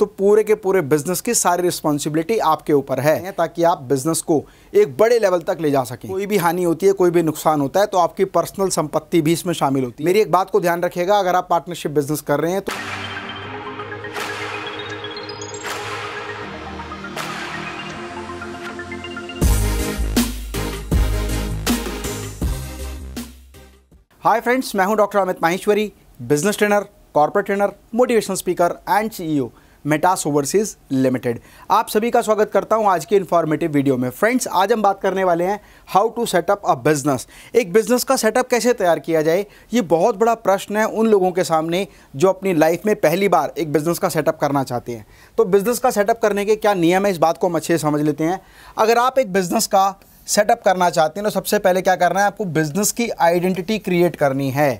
तो पूरे के पूरे बिजनेस की सारी रिस्पॉन्सिबिलिटी आपके ऊपर है ताकि आप बिजनेस को एक बड़े लेवल तक ले जा सकें कोई भी हानि होती है कोई भी नुकसान होता है तो आपकी पर्सनल संपत्ति भी इसमें शामिल होती है मेरी एक बात को ध्यान रखिएगा अगर आप पार्टनरशिप बिजनेस कर रहे हैं तो हाय फ्रेंड्स मैं हूं doctor Amit Maheshwari business trainer corporate trainer motivational speaker and CEO Metas overseas limited आप सभी का स्वागत करता हूं आज के इन्फॉर्मेटिव वीडियो में फ्रेंड्स आज हम बात करने वाले हैं how to setup a business एक बिज़नेस का सेटअप कैसे तैयार किया जाए ये बहुत बड़ा प्रश्न है उन लोगों के सामने जो अपनी लाइफ में पहली बार एक बिज़नेस का सेटअप करना चाहते हैं तो बिज़नेस का सेटअप करने के क्या नियम है इस बात को हम अच्छे से समझ लेते हैं अगर आप एक बिज़नेस का सेटअप करना चाहते हैं तो सबसे पहले क्या करना है आपको बिज़नेस की आइडेंटिटी क्रिएट करनी है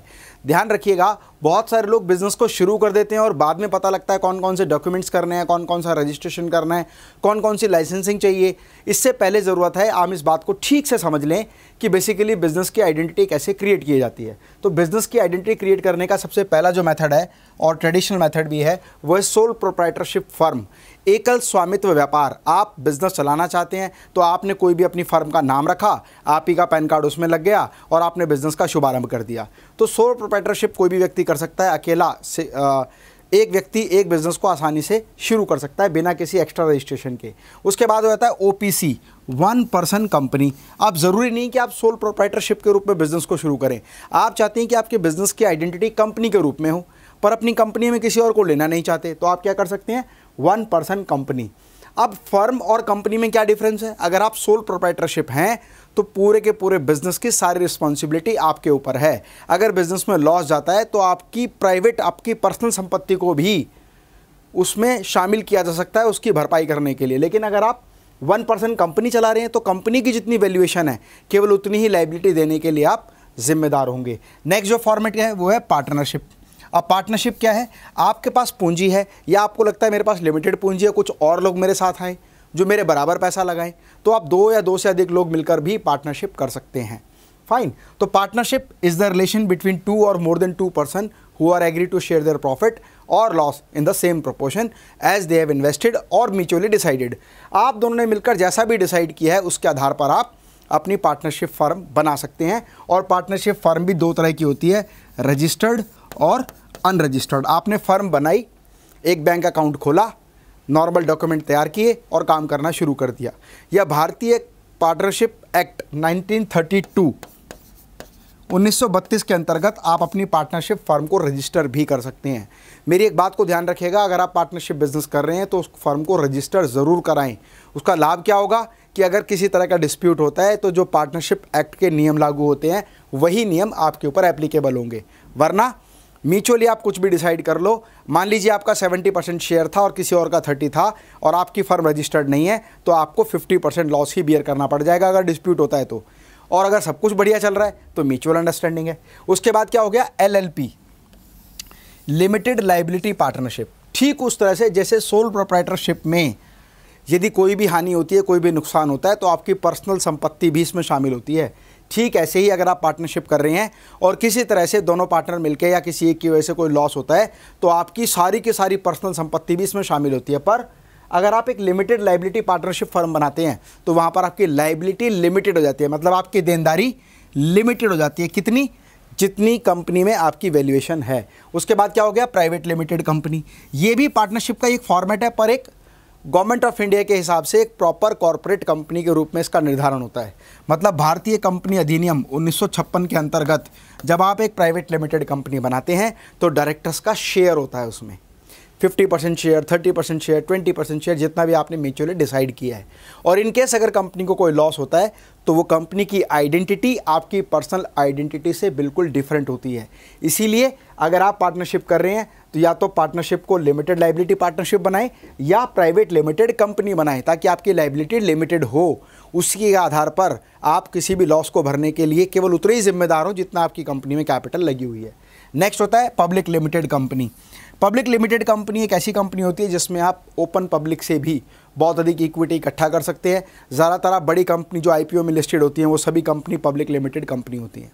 ध्यान रखिएगा बहुत सारे लोग बिजनेस को शुरू कर देते हैं और बाद में पता लगता है कौन कौन से डॉक्यूमेंट्स करने हैं कौन कौन सा रजिस्ट्रेशन करना है कौन कौन सी लाइसेंसिंग चाहिए इससे पहले ज़रूरत है आप इस बात को ठीक से समझ लें कि बेसिकली बिज़नेस की आइडेंटिटी कैसे क्रिएट की जाती है तो बिज़नेस की आइडेंटिटी क्रिएट करने का सबसे पहला जो मैथड है और ट्रेडिशनल मैथड भी है वह है सोल प्रोप्राइटरशिप फर्म एकल स्वामित्व व्यापार आप बिज़नेस चलाना चाहते हैं तो आपने कोई भी अपनी फर्म का नाम रखा आप ही का पैन कार्ड उसमें लग गया और आपने बिज़नेस का शुभारंभ कर दिया तो सोल एंटरप्रेटरशिप कोई भी व्यक्ति कर सकता है अकेला से आ, एक व्यक्ति एक बिजनेस को आसानी से शुरू कर सकता है बिना किसी एक्स्ट्रा रजिस्ट्रेशन के उसके बाद हो जाता है ओ वन पर्सन कंपनी आप ज़रूरी नहीं कि आप सोल प्रोप्राइटरशिप के रूप में बिज़नेस को शुरू करें आप चाहते हैं कि आपके बिज़नेस की आइडेंटिटी कंपनी के रूप में हो पर अपनी कंपनी में किसी और को लेना नहीं चाहते तो आप क्या कर सकते हैं वन पर्सन कंपनी अब फर्म और कंपनी में क्या डिफरेंस है अगर आप सोल प्रोप्राइटरशिप हैं तो पूरे के पूरे बिजनेस की सारी रिस्पॉन्सिबिलिटी आपके ऊपर है अगर बिजनेस में लॉस जाता है तो आपकी प्राइवेट आपकी पर्सनल संपत्ति को भी उसमें शामिल किया जा सकता है उसकी भरपाई करने के लिए लेकिन अगर आप वन परसेंट कंपनी चला रहे हैं तो कंपनी की जितनी वैल्यूएशन है केवल उतनी ही लाइबिलिटी देने के लिए आप जिम्मेदार होंगे नेक्स्ट जो फॉर्मेट है वो है पार्टनरशिप अब पार्टनरशिप क्या है आपके पास पूंजी है या आपको लगता है मेरे पास लिमिटेड पूंजी है कुछ और लोग मेरे साथ आए जो मेरे बराबर पैसा लगाएं तो आप दो या दो से अधिक लोग मिलकर भी पार्टनरशिप कर सकते हैं फाइन तो partnership is the relation between two or more than two person who are agree to share their profit or loss in the same proportion as they have invested और म्यूचुअली डिसाइडेड आप दोनों ने मिलकर जैसा भी decide किया है उसके आधार पर आप अपनी पार्टनरशिप फर्म बना सकते हैं और पार्टनरशिप फर्म भी दो तरह की होती है रजिस्टर्ड और अनरजिस्टर्ड आपने फर्म बनाई एक बैंक अकाउंट खोला नॉर्मल डॉक्यूमेंट तैयार किए और काम करना शुरू कर दिया यह भारतीय पार्टनरशिप एक्ट 1932 1932 के अंतर्गत आप अपनी पार्टनरशिप फर्म को रजिस्टर भी कर सकते हैं मेरी एक बात को ध्यान रखिएगा अगर आप पार्टनरशिप बिजनेस कर रहे हैं तो उस फर्म को रजिस्टर ज़रूर कराएं उसका लाभ क्या होगा कि अगर किसी तरह का डिस्प्यूट होता है तो जो पार्टनरशिप एक्ट के नियम लागू होते हैं वही नियम आपके ऊपर एप्लीकेबल होंगे वरना म्यूचुअली आप कुछ भी डिसाइड कर लो मान लीजिए आपका 70 परसेंट शेयर था और किसी और का 30 था और आपकी फर्म रजिस्टर्ड नहीं है तो आपको 50 परसेंट लॉस ही बियर करना पड़ जाएगा अगर डिस्प्यूट होता है तो और अगर सब कुछ बढ़िया चल रहा है तो म्यूचुअल अंडरस्टैंडिंग है उसके बाद क्या हो गया एल लिमिटेड लाइबिलिटी पार्टनरशिप ठीक उस तरह से जैसे सोल प्रोप्राइटरशिप में यदि कोई भी हानि होती है कोई भी नुकसान होता है तो आपकी पर्सनल संपत्ति भी इसमें शामिल होती है ठीक ऐसे ही अगर आप पार्टनरशिप कर रहे हैं और किसी तरह से दोनों पार्टनर मिलकर या किसी एक की वजह से कोई लॉस होता है तो आपकी सारी की सारी पर्सनल संपत्ति भी इसमें शामिल होती है पर अगर आप एक लिमिटेड लाइबिलिटी पार्टनरशिप फर्म बनाते हैं तो वहाँ पर आपकी लाइबिलिटी लिमिटेड हो जाती है मतलब आपकी देनदारी लिमिटेड हो जाती है कितनी जितनी कंपनी में आपकी वैल्यूएशन है उसके बाद क्या हो गया प्राइवेट लिमिटेड कंपनी ये भी पार्टनरशिप का एक फॉर्मेट है पर एक गवर्नमेंट ऑफ इंडिया के हिसाब से एक प्रॉपर कॉरपोरेट कंपनी के रूप में इसका निर्धारण होता है मतलब भारतीय कंपनी अधिनियम 1956 के अंतर्गत जब आप एक प्राइवेट लिमिटेड कंपनी बनाते हैं तो डायरेक्टर्स का शेयर होता है उसमें fifty percent share thirty percent share twenty percent share जितना भी आपने म्यूचुअली डिसाइड किया है और इन केस अगर कंपनी को कोई लॉस होता है तो वो कंपनी की आइडेंटिटी आपकी पर्सनल आइडेंटिटी से बिल्कुल डिफरेंट होती है इसीलिए अगर आप पार्टनरशिप कर रहे हैं तो या तो पार्टनरशिप को लिमिटेड लाइबिलिटी पार्टनरशिप बनाएं या प्राइवेट लिमिटेड कंपनी बनाएं ताकि आपकी लाइबिलिटी लिमिटेड हो उसके आधार पर आप किसी भी लॉस को भरने के लिए केवल उतने ही जिम्मेदार हो जितना आपकी कंपनी में कैपिटल लगी हुई है नेक्स्ट होता है public limited company public limited company एक ऐसी कंपनी होती है जिसमें आप ओपन पब्लिक से भी बहुत अधिक इक्विटी इकट्ठा कर सकते हैं ज़्यादातर आप बड़ी कंपनी जो आई में लिस्टेड होती हैं वो सभी कंपनी पब्लिक लिमिटेड कंपनी होती हैं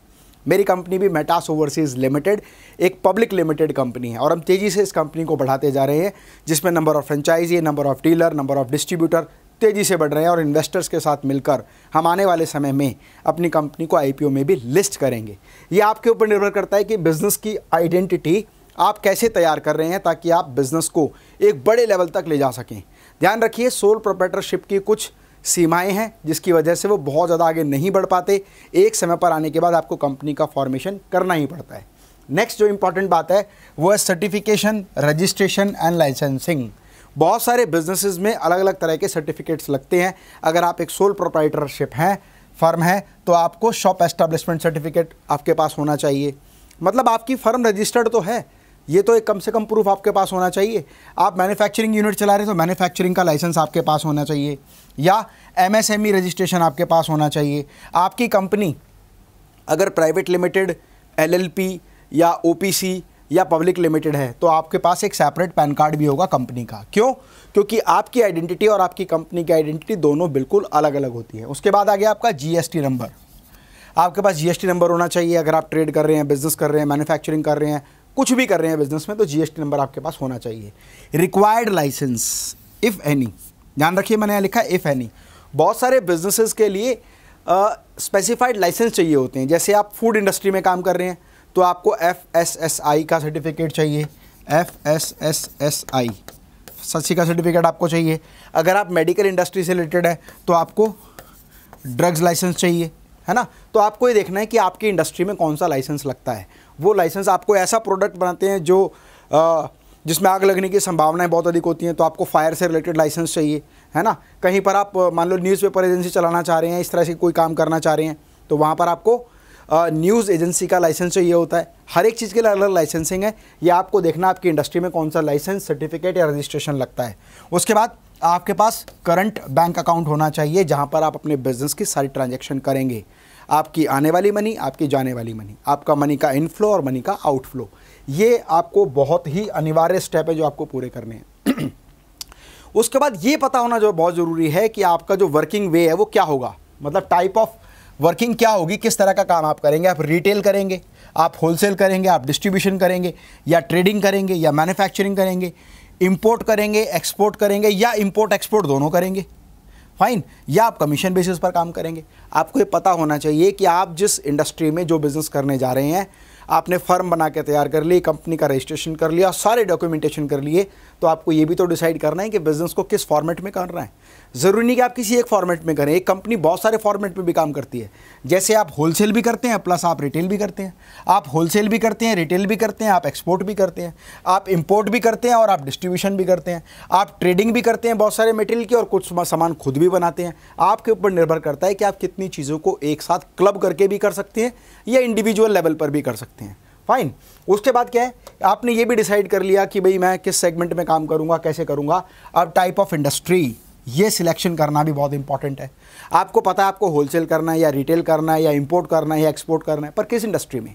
मेरी कंपनी भी मेटास ओवरसीज लिमिटेड एक पब्लिक लिमिटेड कंपनी है और हम तेज़ी से इस कंपनी को बढ़ाते जा रहे हैं जिसमें number of franchisee number of dealer number of distributor तेज़ी से बढ़ रहे हैं और इन्वेस्टर्स के साथ मिलकर हम आने वाले समय में अपनी कंपनी को आईपीओ में भी लिस्ट करेंगे ये आपके ऊपर निर्भर करता है कि बिज़नेस की आइडेंटिटी आप कैसे तैयार कर रहे हैं ताकि आप बिज़नेस को एक बड़े लेवल तक ले जा सकें ध्यान रखिए सोल प्रोपेटरशिप की कुछ सीमाएं हैं जिसकी वजह से वो बहुत ज़्यादा आगे नहीं बढ़ पाते एक समय पर आने के बाद आपको कंपनी का फॉर्मेशन करना ही पड़ता है नेक्स्ट जो इम्पॉर्टेंट बात है वो है सर्टिफिकेशन रजिस्ट्रेशन एंड लाइसेंसिंग बहुत सारे बिजनेसेस में अलग अलग तरह के सर्टिफिकेट्स लगते हैं अगर आप एक सोल प्रोप्राइटरशिप हैं फर्म है तो आपको शॉप एस्टैब्लिशमेंट सर्टिफिकेट आपके पास होना चाहिए मतलब आपकी फर्म रजिस्टर्ड तो है ये तो एक कम से कम प्रूफ आपके पास होना चाहिए आप मैन्युफैक्चरिंग यूनिट चला रहे हैं तो मैन्युफैक्चरिंग का लाइसेंस आपके पास होना चाहिए या एमएसएमई रजिस्ट्रेशन e आपके पास होना चाहिए आपकी कंपनी अगर प्राइवेट लिमिटेड एलएलपी या ओपीसी या पब्लिक लिमिटेड है तो आपके पास एक सेपरेट पैन कार्ड भी होगा कंपनी का क्यों क्योंकि आपकी आइडेंटिटी और आपकी कंपनी की आइडेंटिटी दोनों बिल्कुल अलग अलग होती है उसके बाद आ गया आपका जीएसटी नंबर आपके पास जीएसटी नंबर होना चाहिए अगर आप ट्रेड कर रहे हैं बिजनेस कर रहे हैं मैन्युफैक्चरिंग कर रहे हैं कुछ भी कर रहे हैं बिजनेस में तो जीएसटी नंबर आपके पास होना चाहिए रिक्वायर्ड लाइसेंस इफ़ एनी ध्यान रखिए मैंने यहाँ लिखा इफ़ एनी बहुत सारे बिजनेसेस के लिए स्पेसिफाइड लाइसेंस चाहिए होते हैं जैसे आप फूड इंडस्ट्री में काम कर रहे हैं तो आपको एफ एस एस आई का सर्टिफिकेट चाहिए F S S S I ससी का सर्टिफिकेट आपको चाहिए अगर आप मेडिकल इंडस्ट्री से रिलेटेड है तो आपको ड्रग्स लाइसेंस चाहिए है ना तो आपको ये देखना है कि आपकी इंडस्ट्री में कौन सा लाइसेंस लगता है वो लाइसेंस आपको ऐसा प्रोडक्ट बनाते हैं जो आ, जिसमें आग लगने की संभावनाएं बहुत अधिक होती हैं तो आपको फायर से रिलेटेड लाइसेंस चाहिए है ना कहीं पर आप मान लो न्यूज़पेपर एजेंसी चलाना चाह रहे हैं इस तरह से कोई काम करना चाह रहे हैं तो वहाँ पर आपको न्यूज़ एजेंसी का लाइसेंस चाहिए होता है हर एक चीज़ के लिए अलग अलग लाइसेंसिंग है ये आपको देखना आपकी इंडस्ट्री में कौन सा लाइसेंस सर्टिफिकेट या रजिस्ट्रेशन लगता है उसके बाद आपके पास करंट बैंक अकाउंट होना चाहिए जहाँ पर आप अपने बिजनेस की सारी ट्रांजेक्शन करेंगे आपकी आने वाली मनी आपकी जाने वाली मनी आपका मनी का इनफ्लो और मनी का आउटफ्लो ये आपको बहुत ही अनिवार्य स्टेप है जो आपको पूरे करने हैं उसके बाद ये पता होना जो बहुत ज़रूरी है कि आपका जो वर्किंग वे है वो क्या होगा मतलब टाइप ऑफ वर्किंग क्या होगी किस तरह का काम आप करेंगे आप रिटेल करेंगे आप होलसेल करेंगे आप डिस्ट्रीब्यूशन करेंगे या ट्रेडिंग करेंगे या मैन्युफैक्चरिंग करेंगे इंपोर्ट करेंगे एक्सपोर्ट करेंगे या इंपोर्ट एक्सपोर्ट दोनों करेंगे फाइन या आप कमीशन बेसिस पर काम करेंगे आपको ये पता होना चाहिए कि आप जिस इंडस्ट्री में जो बिज़नेस करने जा रहे हैं आपने फर्म बना के तैयार कर ली कंपनी का रजिस्ट्रेशन कर लिया सारे डॉक्यूमेंटेशन कर लिए तो आपको ये भी तो डिसाइड करना है कि बिज़नेस को किस फॉर्मेट में करना है ज़रूरी नहीं कि आप किसी एक फॉर्मेट में करें एक कंपनी बहुत सारे फॉर्मेट में भी काम करती है जैसे आप होलसेल भी करते हैं प्लस आप रिटेल भी करते हैं आप होलसेल भी करते हैं रिटेल भी करते हैं आप एक्सपोर्ट भी करते हैं आप इम्पोर्ट भी करते हैं और आप डिस्ट्रीब्यूशन भी करते हैं आप ट्रेडिंग भी करते हैं बहुत सारे मटेरियल की और कुछ सामान खुद भी बनाते हैं आपके ऊपर निर्भर करता है कि आप कितनी चीज़ों को एक साथ क्लब करके भी कर सकते हैं या इंडिविजुअल लेवल पर भी कर सकते हैं सकते हैं फाइन उसके बाद क्या है आपने ये भी डिसाइड कर लिया कि भाई मैं किस सेगमेंट में काम करूंगा कैसे करूंगा अब टाइप ऑफ इंडस्ट्री ये सिलेक्शन करना भी बहुत इंपॉर्टेंट है आपको पता है आपको होलसेल करना है या रिटेल करना है या इंपोर्ट करना है या एक्सपोर्ट करना है पर किस इंडस्ट्री में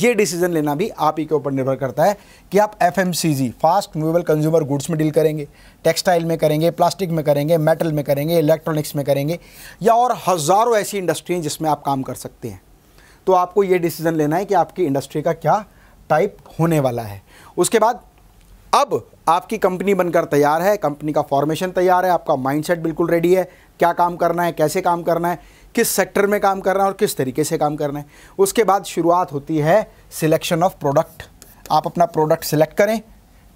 ये डिसीजन लेना भी आप ही के ऊपर निर्भर करता है कि आप F fast movable consumer goods में डील करेंगे टेक्सटाइल में करेंगे प्लास्टिक में करेंगे मेटल में करेंगे इलेक्ट्रॉनिक्स में करेंगे या और हज़ारों ऐसी इंडस्ट्री हैं जिसमें आप काम कर सकते हैं तो आपको ये डिसीज़न लेना है कि आपकी इंडस्ट्री का क्या टाइप होने वाला है उसके बाद अब आपकी कंपनी बनकर तैयार है कंपनी का फॉर्मेशन तैयार है आपका माइंडसेट बिल्कुल रेडी है क्या काम करना है कैसे काम करना है किस सेक्टर में काम करना है और किस तरीके से काम करना है उसके बाद शुरुआत होती है सिलेक्शन ऑफ प्रोडक्ट आप अपना प्रोडक्ट सिलेक्ट करें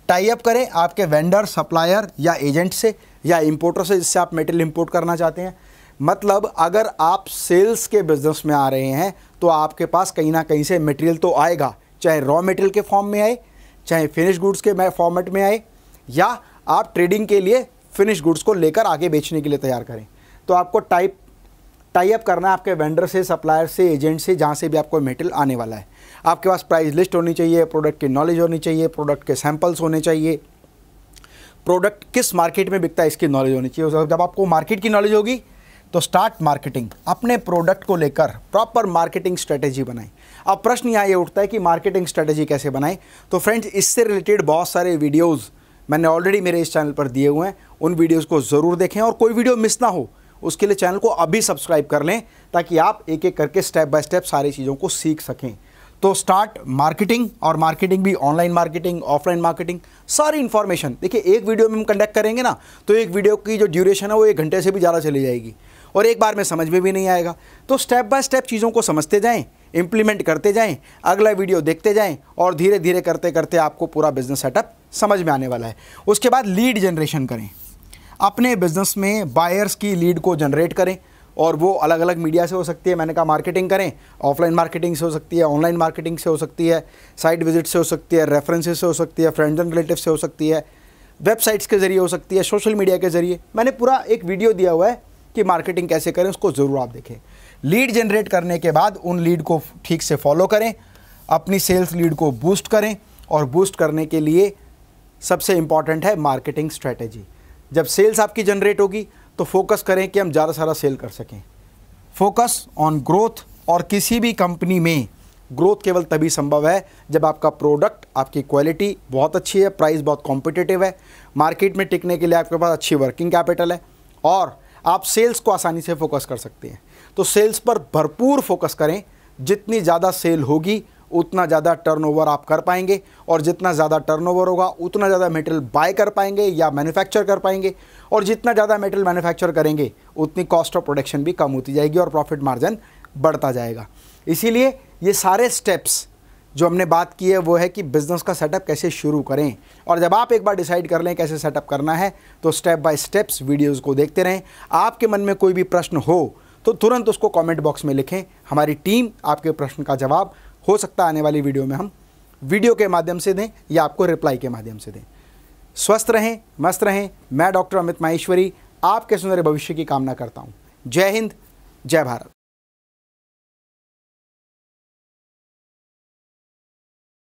टाई अप करें आपके वेंडर सप्लायर या एजेंट से या इंपोर्टर से जिससे आप मेटेरियल इंपोर्ट करना चाहते हैं मतलब अगर आप सेल्स के बिज़नेस में आ रहे हैं तो आपके पास कहीं ना कहीं से मटेरियल तो आएगा चाहे रॉ मटेरियल के फॉर्म में आए चाहे फिनिश गुड्स के फॉर्मेट में आए या आप ट्रेडिंग के लिए फिनिश गुड्स को लेकर आगे बेचने के लिए तैयार करें तो आपको टाइप टाइप करना है आपके वेंडर से सप्लायर से एजेंट से जहाँ से भी आपको मेटेरियल आने वाला है आपके पास प्राइस लिस्ट होनी चाहिए प्रोडक्ट की नॉलेज होनी चाहिए प्रोडक्ट के सैम्पल्स होने चाहिए प्रोडक्ट किस मार्केट में बिकता है इसकी नॉलेज होनी चाहिए जब आपको मार्केट की नॉलेज होगी तो स्टार्ट मार्केटिंग अपने प्रोडक्ट को लेकर प्रॉपर मार्केटिंग स्ट्रेटेजी बनाएं अब प्रश्न यहाँ ये उठता है कि मार्केटिंग स्ट्रेटेजी कैसे बनाएं तो फ्रेंड्स इससे रिलेटेड बहुत सारे वीडियोज़ मैंने ऑलरेडी मेरे इस चैनल पर दिए हुए हैं उन वीडियोज़ को ज़रूर देखें और कोई वीडियो मिस ना हो उसके लिए चैनल को अभी सब्सक्राइब कर लें ताकि आप एक एक करके स्टेप बाय स्टेप सारी चीज़ों को सीख सकें तो स्टार्ट मार्केटिंग और मार्केटिंग भी ऑनलाइन मार्केटिंग ऑफलाइन मार्केटिंग सारी इन्फॉर्मेशन देखिए एक वीडियो में हम कंडक्ट करेंगे ना तो एक वीडियो की जो ड्यूरेशन है वो एक घंटे से भी ज़्यादा चली जाएगी और एक बार में समझ में भी नहीं आएगा तो स्टेप बाय स्टेप चीज़ों को समझते जाएँ इम्प्लीमेंट करते जाएँ अगला वीडियो देखते जाएँ और धीरे धीरे करते करते आपको पूरा बिज़नेस सेटअप समझ में आने वाला है उसके बाद लीड जनरेशन करें अपने बिज़नेस में बायर्स की लीड को जनरेट करें और वो अलग अलग मीडिया से हो सकती है मैंने कहा मार्केटिंग करें ऑफलाइन मार्केटिंग से हो सकती है ऑनलाइन मार्केटिंग से हो सकती है साइट विजिट से हो सकती है रेफरेंसेस से हो सकती है फ्रेंड्स एंड रिलेटिव से हो सकती है वेबसाइट्स के ज़रिए हो सकती है सोशल मीडिया के ज़रिए मैंने पूरा एक वीडियो दिया हुआ है कि मार्केटिंग कैसे करें उसको ज़रूर आप देखें लीड जनरेट करने के बाद उन लीड को ठीक से फॉलो करें अपनी सेल्स लीड को बूस्ट करें और बूस्ट करने के लिए सबसे इम्पॉर्टेंट है मार्केटिंग स्ट्रेटेजी जब सेल्स आपकी जनरेट होगी तो फोकस करें कि हम ज़्यादा सारा सेल कर सकें फोकस ऑन ग्रोथ और किसी भी कंपनी में ग्रोथ केवल तभी संभव है जब आपका प्रोडक्ट आपकी क्वालिटी बहुत अच्छी है प्राइस बहुत कॉम्पिटिटिव है मार्केट में टिकने के लिए आपके पास अच्छी वर्किंग कैपिटल है और आप सेल्स को आसानी से फोकस कर सकते हैं तो सेल्स पर भरपूर फोकस करें जितनी ज़्यादा सेल होगी उतना ज़्यादा टर्नओवर आप कर पाएंगे और जितना ज़्यादा टर्नओवर होगा उतना ज़्यादा मेटेरियल बाय कर पाएंगे या मैन्युफैक्चर कर पाएंगे और जितना ज़्यादा मेटेरियल मैन्युफैक्चर करेंगे उतनी कॉस्ट ऑफ प्रोडक्शन भी कम होती जाएगी और प्रॉफिट मार्जिन बढ़ता जाएगा इसीलिए ये सारे स्टेप्स जो हमने बात की है वो है कि बिज़नेस का सेटअप कैसे शुरू करें और जब आप एक बार डिसाइड कर लें कैसे सेटअप करना है तो स्टेप बाय स्टेप्स वीडियोज़ को देखते रहें आपके मन में कोई भी प्रश्न हो तो तुरंत उसको कमेंट बॉक्स में लिखें हमारी टीम आपके प्रश्न का जवाब हो सकता है आने वाली वीडियो में हम वीडियो के माध्यम से दें या आपको रिप्लाई के माध्यम से दें स्वस्थ रहें मस्त रहें मैं डॉक्टर अमित माहेश्वरी आपके सुंदर भविष्य की कामना करता हूँ जय हिंद जय भारत